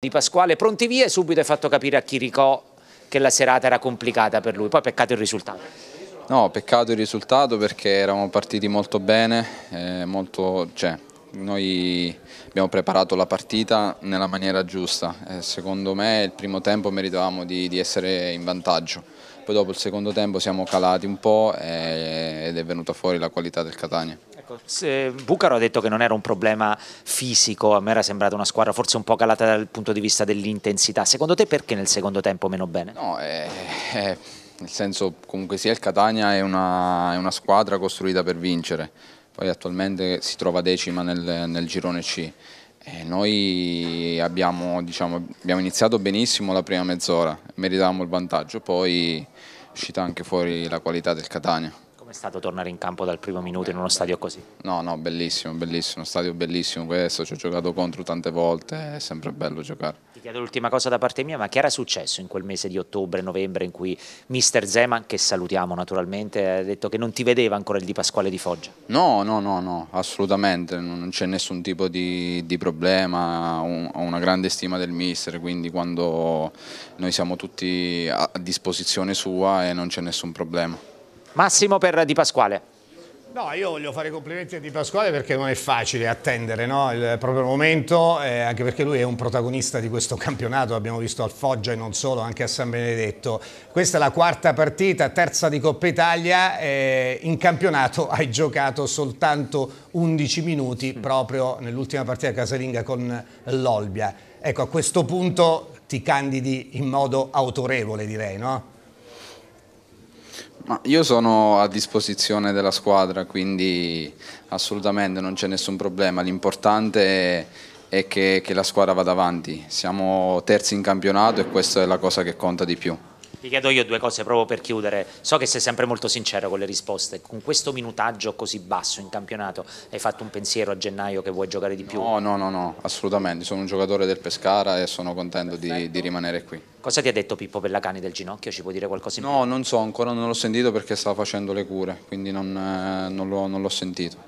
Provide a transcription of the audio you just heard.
Di Pasquale pronti via e subito hai fatto capire a Chiricò che la serata era complicata per lui, poi peccato il risultato. No, peccato il risultato perché eravamo partiti molto bene, eh, molto, cioè, noi abbiamo preparato la partita nella maniera giusta, eh, secondo me il primo tempo meritavamo di, di, essere in vantaggio, poi dopo il secondo tempo siamo calati un po' e, eh, ed è venuta fuori la qualità del Catania. Ecco, se, Bucaro ha detto che non era un problema fisico, a me era sembrata una squadra forse un po' calata dal punto di vista dell'intensità. Secondo te perché nel secondo tempo meno bene? No, eh, eh, nel senso comunque sia il Catania è una, è una, squadra costruita per vincere, poi attualmente si trova decima nel, nel girone C. Eh, noi abbiamo, diciamo, abbiamo iniziato benissimo la prima mezz'ora, meritavamo il vantaggio, poi è uscita anche fuori la qualità del Catania. Com'è stato tornare in campo dal primo minuto in uno stadio così? No, no, bellissimo, bellissimo, stadio bellissimo questo, ci ho giocato contro tante volte, è sempre bello giocare. Ti chiedo l'ultima cosa da parte mia, ma che era successo in quel mese di ottobre, novembre in cui mister Zeman, che salutiamo naturalmente, ha detto che non ti vedeva ancora il Di Pasquale di Foggia? No, no, no, no assolutamente, non c'è nessun tipo di, di problema, un, ho una grande stima del mister, quindi quando noi siamo tutti a disposizione sua e non c'è nessun problema. Massimo per Di Pasquale. No, io voglio fare complimenti a Di Pasquale perché non è facile attendere no? il proprio momento, eh, anche perché lui è un protagonista di questo campionato, l'abbiamo visto al Foggia e non solo, anche a San Benedetto. Questa è la quarta partita, terza di Coppa Italia, eh, in campionato hai giocato soltanto 11 minuti proprio nell'ultima partita casalinga con l'Olbia. Ecco, a questo punto ti candidi in modo autorevole direi, no? io sono a disposizione della squadra, quindi assolutamente non c'è nessun problema. L'importante è, è che, che la squadra vada avanti. Siamo terzi in campionato e questa è la cosa che conta di più. Ti chiedo io due cose proprio per chiudere. So che sei sempre molto sincero con le risposte. Con questo minutaggio così basso in campionato hai fatto un pensiero a gennaio che vuoi giocare di più? No, no, no, no assolutamente. Sono un giocatore del Pescara e sono contento di, di, rimanere qui. Cosa ti ha detto Pippo Pellacani del ginocchio? Ci può dire qualcosa in più? No, non so, ancora non l'ho sentito perché stava facendo le cure, quindi non, eh, non l'ho sentito.